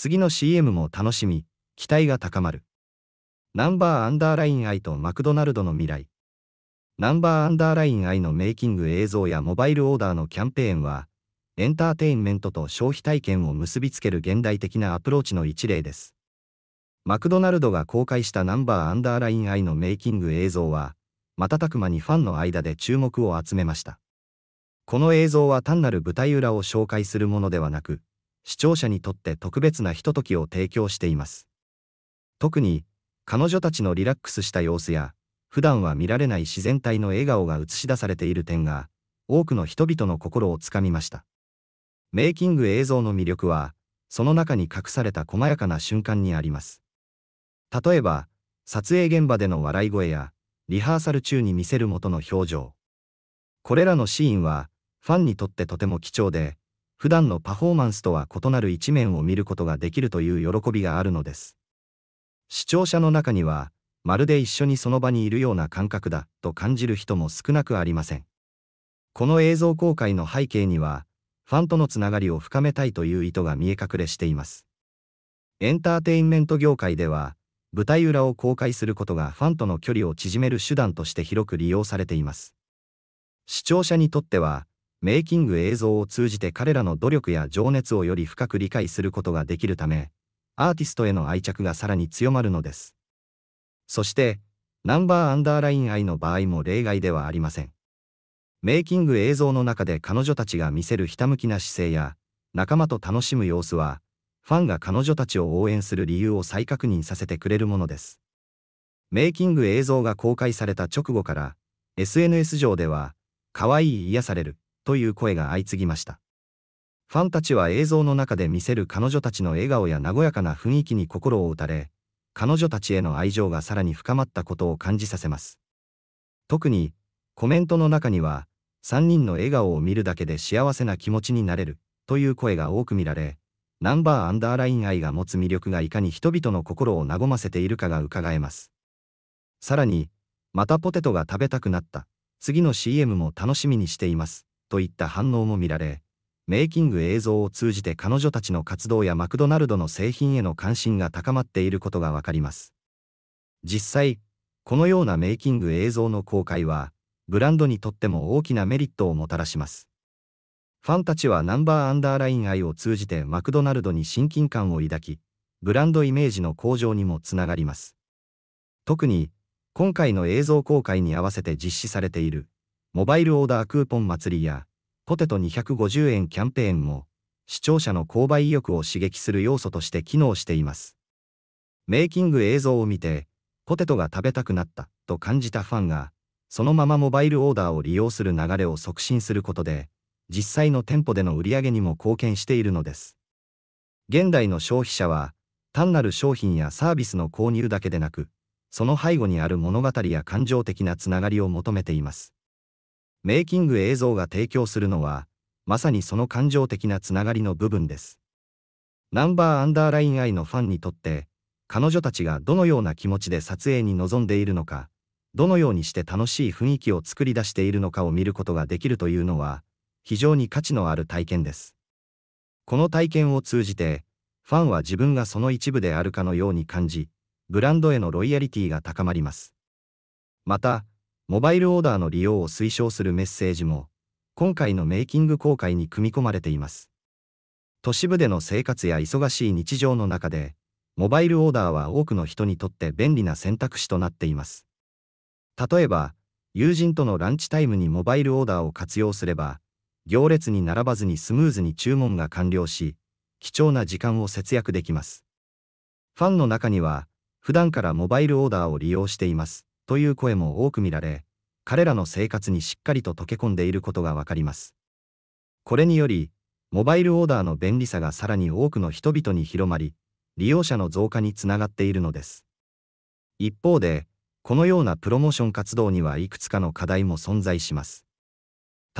次の CM も楽しみ、期待が高まる。ナンバーアンダーライン愛とマクドナルドの未来。ナンバーアンダーライン愛のメイキング映像やモバイルオーダーのキャンペーンは、エンターテインメントと消費体験を結びつける現代的なアプローチの一例です。マクドナルドが公開したナンバーアンダーライン愛のメイキング映像は、瞬く間にファンの間で注目を集めました。この映像は単なる舞台裏を紹介するものではなく、視聴者にとって特別なひとときを提供しています。特に、彼女たちのリラックスした様子や、普段は見られない自然体の笑顔が映し出されている点が、多くの人々の心をつかみました。メイキング映像の魅力は、その中に隠された細やかな瞬間にあります。例えば、撮影現場での笑い声や、リハーサル中に見せる元の表情。これらのシーンは、ファンにとってとても貴重で、普段のパフォーマンスとは異なる一面を見ることができるという喜びがあるのです。視聴者の中には、まるで一緒にその場にいるような感覚だと感じる人も少なくありません。この映像公開の背景には、ファンとのつながりを深めたいという意図が見え隠れしています。エンターテインメント業界では、舞台裏を公開することがファンとの距離を縮める手段として広く利用されています。視聴者にとっては、メイキング映像を通じて彼らの努力や情熱をより深く理解することができるため、アーティストへの愛着がさらに強まるのです。そして、ナンバーアンダーライン愛の場合も例外ではありません。メイキング映像の中で彼女たちが見せるひたむきな姿勢や、仲間と楽しむ様子は、ファンが彼女たちを応援する理由を再確認させてくれるものです。メイキング映像が公開された直後から、SNS 上では、可愛い癒される、という声が相次ぎました。ファンたちは映像の中で見せる彼女たちの笑顔や和やかな雰囲気に心を打たれ、彼女たちへの愛情がさらに深まったことを感じさせます。特に、コメントの中には、3人の笑顔を見るだけで幸せな気持ちになれる、という声が多く見られ、ナンバーアンダーライン愛が持つ魅力がいかに人々の心を和ませているかが伺えます。さらに、またポテトが食べたくなった、次の CM も楽しみにしています。といった反応も見られ、メイキング映像を通じて彼女たちの活動やマクドナルドの製品への関心が高まっていることがわかります。実際、このようなメイキング映像の公開は、ブランドにとっても大きなメリットをもたらします。ファンたちはナンバーアンダーライン愛を通じてマクドナルドに親近感を抱き、ブランドイメージの向上にもつながります。特に、今回の映像公開に合わせて実施されているモバイルオーダークーポン祭りや、ポテト250円キャンペーンも、視聴者の購買意欲を刺激する要素として機能しています。メイキング映像を見て、ポテトが食べたくなったと感じたファンが、そのままモバイルオーダーを利用する流れを促進することで、実際の店舗での売り上げにも貢献しているのです。現代の消費者は、単なる商品やサービスの購入だけでなく、その背後にある物語や感情的なつながりを求めています。メイキング映像が提供するのは、まさにその感情的なつながりの部分です。ナンバーアンダーライン I のファンにとって、彼女たちがどのような気持ちで撮影に臨んでいるのか、どのようにして楽しい雰囲気を作り出しているのかを見ることができるというのは、非常に価値のある体験です。この体験を通じて、ファンは自分がその一部であるかのように感じ、ブランドへのロイヤリティが高まります。また、モバイルオーダーの利用を推奨するメッセージも、今回のメイキング公開に組み込まれています。都市部での生活や忙しい日常の中で、モバイルオーダーは多くの人にとって便利な選択肢となっています。例えば、友人とのランチタイムにモバイルオーダーを活用すれば、行列に並ばずにスムーズに注文が完了し、貴重な時間を節約できます。ファンの中には、普段からモバイルオーダーを利用しています。という声も多く見られ、彼らの生活にしっかりと溶け込んでいることがわかります。これにより、モバイルオーダーの便利さがさらに多くの人々に広まり、利用者の増加につながっているのです。一方で、このようなプロモーション活動にはいくつかの課題も存在します。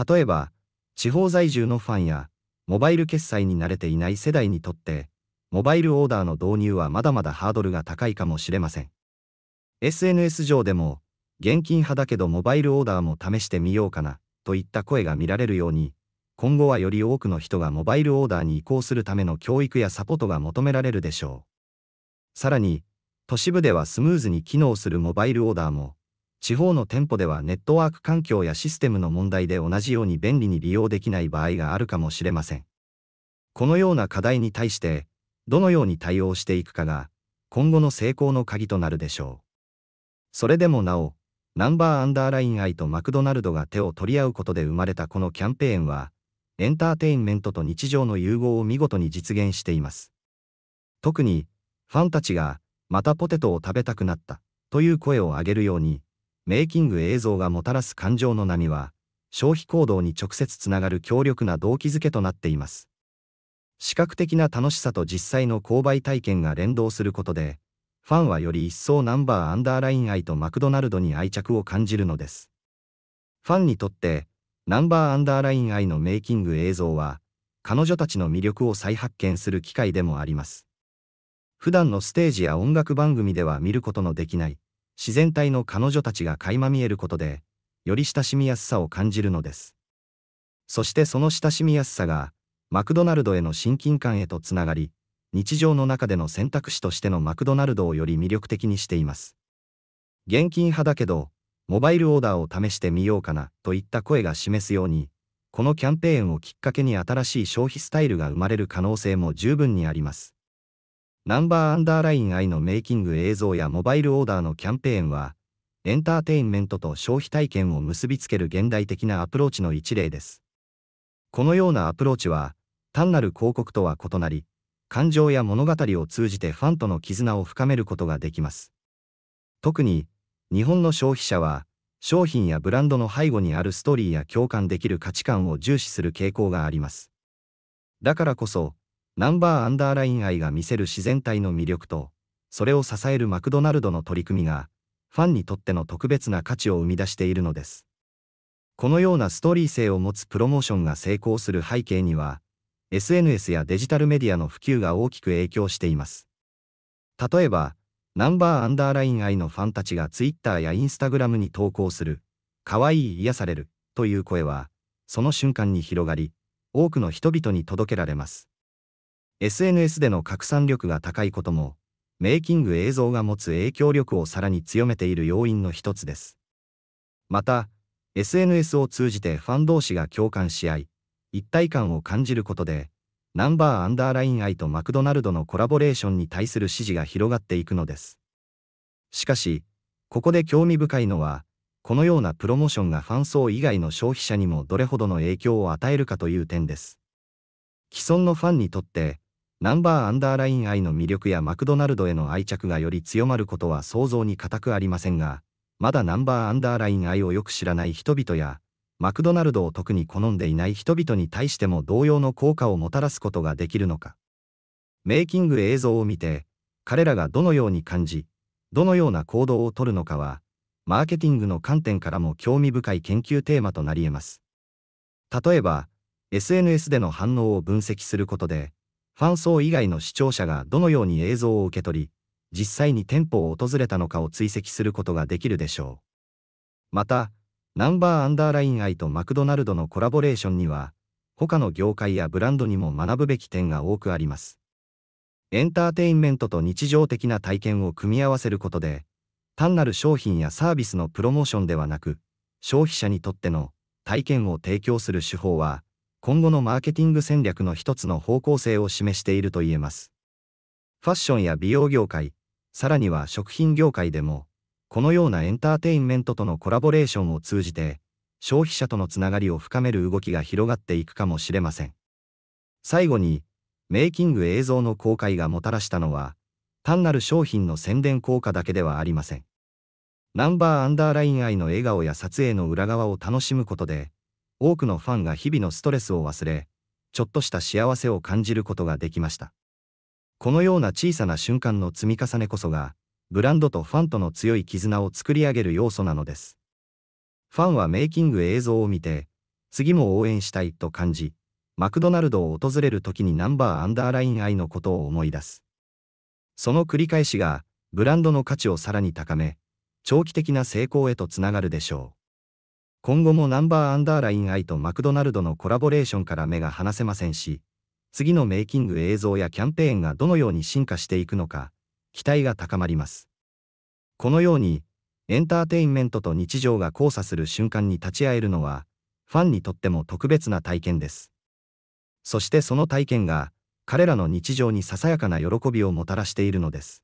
例えば、地方在住のファンや、モバイル決済に慣れていない世代にとって、モバイルオーダーの導入はまだまだハードルが高いかもしれません。SNS 上でも、現金派だけどモバイルオーダーも試してみようかな、といった声が見られるように、今後はより多くの人がモバイルオーダーに移行するための教育やサポートが求められるでしょう。さらに、都市部ではスムーズに機能するモバイルオーダーも、地方の店舗ではネットワーク環境やシステムの問題で同じように便利に利用できない場合があるかもしれません。このような課題に対して、どのように対応していくかが、今後の成功の鍵となるでしょう。それでもなお、ナンバーアンダーライン愛とマクドナルドが手を取り合うことで生まれたこのキャンペーンは、エンターテインメントと日常の融合を見事に実現しています。特に、ファンたちが、またポテトを食べたくなった、という声を上げるように、メイキング映像がもたらす感情の波は、消費行動に直接つながる強力な動機づけとなっています。視覚的な楽しさと実際の購買体験が連動することで、ファンはより一層ナンバーアンダーライン愛とマクドナルドに愛着を感じるのです。ファンにとって、ナンバーアンダーライン愛のメイキング映像は、彼女たちの魅力を再発見する機会でもあります。普段のステージや音楽番組では見ることのできない、自然体の彼女たちが垣間見えることで、より親しみやすさを感じるのです。そしてその親しみやすさが、マクドナルドへの親近感へとつながり、日常の中での選択肢としてのマクドナルドをより魅力的にしています。現金派だけど、モバイルオーダーを試してみようかなといった声が示すように、このキャンペーンをきっかけに新しい消費スタイルが生まれる可能性も十分にあります。ナンバーアンダーライン i のメイキング映像やモバイルオーダーのキャンペーンは、エンターテインメントと消費体験を結びつける現代的なアプローチの一例です。このようなアプローチは、単なる広告とは異なり、感情や物語を通じてファンとの絆を深めることができます。特に、日本の消費者は、商品やブランドの背後にあるストーリーや共感できる価値観を重視する傾向があります。だからこそ、ナンバーアンダーライン愛が見せる自然体の魅力と、それを支えるマクドナルドの取り組みが、ファンにとっての特別な価値を生み出しているのです。このようなストーリー性を持つプロモーションが成功する背景には、SNS やデジタルメディアの普及が大きく影響しています。例えば、ナンバーアンダーライン愛のファンたちが Twitter や Instagram に投稿する、かわいい癒されるという声は、その瞬間に広がり、多くの人々に届けられます。SNS での拡散力が高いことも、メイキング映像が持つ影響力をさらに強めている要因の一つです。また、SNS を通じてファン同士が共感し合い、一体感を感じることで、ナンバーアンダーライン愛とマクドナルドのコラボレーションに対する支持が広がっていくのです。しかし、ここで興味深いのは、このようなプロモーションがファン層以外の消費者にもどれほどの影響を与えるかという点です。既存のファンにとって、ナンバーアンダーライン愛の魅力やマクドナルドへの愛着がより強まることは想像に難くありませんが、まだナンバーアンダーライン愛をよく知らない人々や、マクドナルドを特に好んでいない人々に対しても同様の効果をもたらすことができるのか。メイキング映像を見て、彼らがどのように感じ、どのような行動をとるのかは、マーケティングの観点からも興味深い研究テーマとなり得ます。例えば、SNS での反応を分析することで、ファン層以外の視聴者がどのように映像を受け取り、実際に店舗を訪れたのかを追跡することができるでしょう。また、ナンバーアンダーライン愛とマクドナルドのコラボレーションには、他の業界やブランドにも学ぶべき点が多くあります。エンターテインメントと日常的な体験を組み合わせることで、単なる商品やサービスのプロモーションではなく、消費者にとっての体験を提供する手法は、今後のマーケティング戦略の一つの方向性を示していると言えます。ファッションや美容業界、さらには食品業界でも、このようなエンターテインメントとのコラボレーションを通じて、消費者とのつながりを深める動きが広がっていくかもしれません。最後に、メイキング映像の公開がもたらしたのは、単なる商品の宣伝効果だけではありません。ナンバーアンダーライン愛の笑顔や撮影の裏側を楽しむことで、多くのファンが日々のストレスを忘れ、ちょっとした幸せを感じることができました。このような小さな瞬間の積み重ねこそが、ブランドとファンとの強い絆を作り上げる要素なのです。ファンはメイキング映像を見て、次も応援したいと感じ、マクドナルドを訪れる時にナンバーアンダーライン愛のことを思い出す。その繰り返しが、ブランドの価値をさらに高め、長期的な成功へとつながるでしょう。今後もナンバーアンダーライン愛とマクドナルドのコラボレーションから目が離せませんし、次のメイキング映像やキャンペーンがどのように進化していくのか、期待が高まります。このように、エンターテインメントと日常が交差する瞬間に立ち会えるのは、ファンにとっても特別な体験です。そしてその体験が、彼らの日常にささやかな喜びをもたらしているのです。